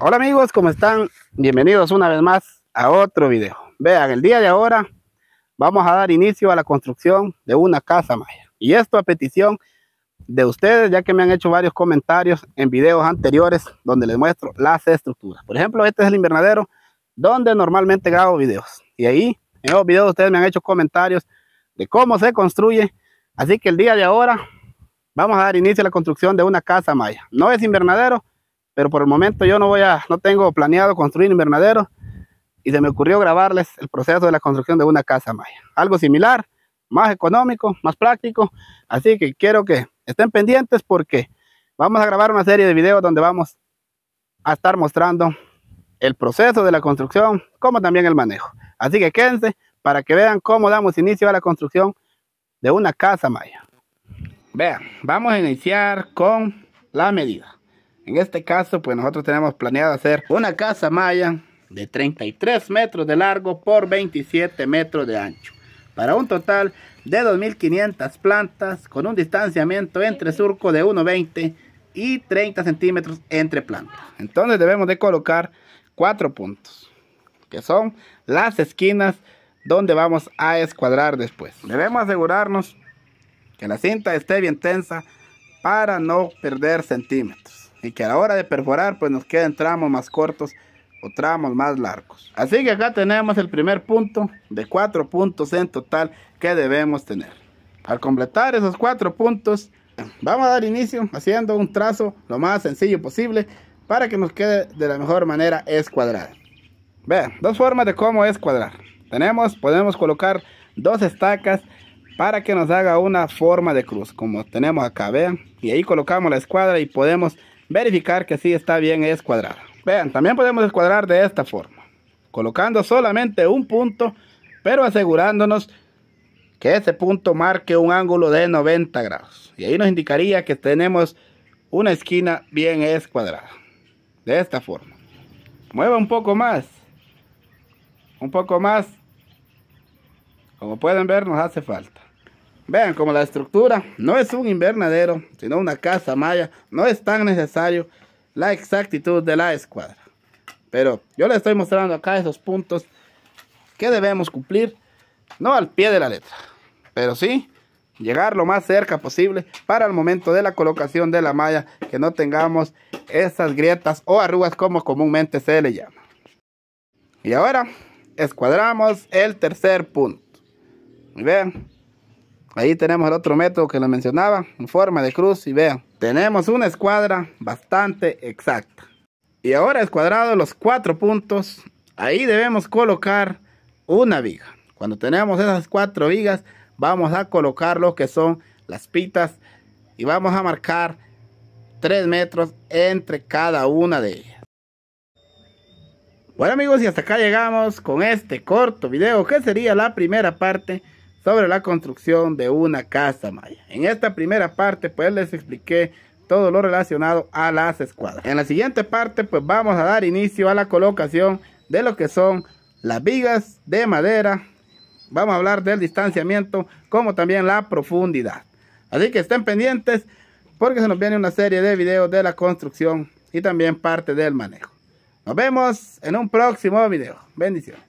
Hola amigos, ¿cómo están? Bienvenidos una vez más a otro video. Vean, el día de ahora vamos a dar inicio a la construcción de una casa maya. Y esto a petición de ustedes, ya que me han hecho varios comentarios en videos anteriores donde les muestro las estructuras. Por ejemplo, este es el invernadero donde normalmente grabo videos. Y ahí, en los videos ustedes me han hecho comentarios de cómo se construye. Así que el día de ahora vamos a dar inicio a la construcción de una casa maya. No es invernadero, pero por el momento yo no voy a, no tengo planeado construir invernadero y se me ocurrió grabarles el proceso de la construcción de una casa maya. Algo similar, más económico, más práctico. Así que quiero que estén pendientes porque vamos a grabar una serie de videos donde vamos a estar mostrando el proceso de la construcción, como también el manejo. Así que quédense para que vean cómo damos inicio a la construcción de una casa maya. Vean, vamos a iniciar con la medida. En este caso, pues nosotros tenemos planeado hacer una casa maya de 33 metros de largo por 27 metros de ancho. Para un total de 2.500 plantas con un distanciamiento entre surco de 1,20 y 30 centímetros entre plantas. Entonces debemos de colocar cuatro puntos, que son las esquinas donde vamos a escuadrar después. Debemos asegurarnos que la cinta esté bien tensa para no perder centímetros y que a la hora de perforar pues nos queden tramos más cortos o tramos más largos. Así que acá tenemos el primer punto de cuatro puntos en total que debemos tener. Al completar esos cuatro puntos vamos a dar inicio haciendo un trazo lo más sencillo posible para que nos quede de la mejor manera escuadrada. Vean, dos formas de cómo escuadrar. Tenemos, podemos colocar dos estacas para que nos haga una forma de cruz, como tenemos acá, vean. Y ahí colocamos la escuadra y podemos verificar que sí está bien es escuadrada. Vean, también podemos escuadrar de esta forma, colocando solamente un punto, pero asegurándonos que ese punto marque un ángulo de 90 grados. Y ahí nos indicaría que tenemos una esquina bien escuadrada. De esta forma. Mueva un poco más. Un poco más. Como pueden ver, nos hace falta. Vean como la estructura no es un invernadero, sino una casa maya. No es tan necesario la exactitud de la escuadra. Pero yo le estoy mostrando acá esos puntos que debemos cumplir. No al pie de la letra, pero sí llegar lo más cerca posible para el momento de la colocación de la malla, que no tengamos esas grietas o arrugas como comúnmente se le llama. Y ahora escuadramos el tercer punto. Vean, Ahí tenemos el otro método que lo mencionaba, en forma de cruz y vean, tenemos una escuadra bastante exacta. Y ahora escuadrado los cuatro puntos, ahí debemos colocar una viga. Cuando tenemos esas cuatro vigas, vamos a colocar lo que son las pitas y vamos a marcar 3 metros entre cada una de ellas. Bueno amigos y hasta acá llegamos con este corto video que sería la primera parte sobre la construcción de una casa maya. En esta primera parte pues les expliqué todo lo relacionado a las escuadras. En la siguiente parte pues vamos a dar inicio a la colocación de lo que son las vigas de madera. Vamos a hablar del distanciamiento como también la profundidad. Así que estén pendientes porque se nos viene una serie de videos de la construcción y también parte del manejo. Nos vemos en un próximo video. Bendiciones.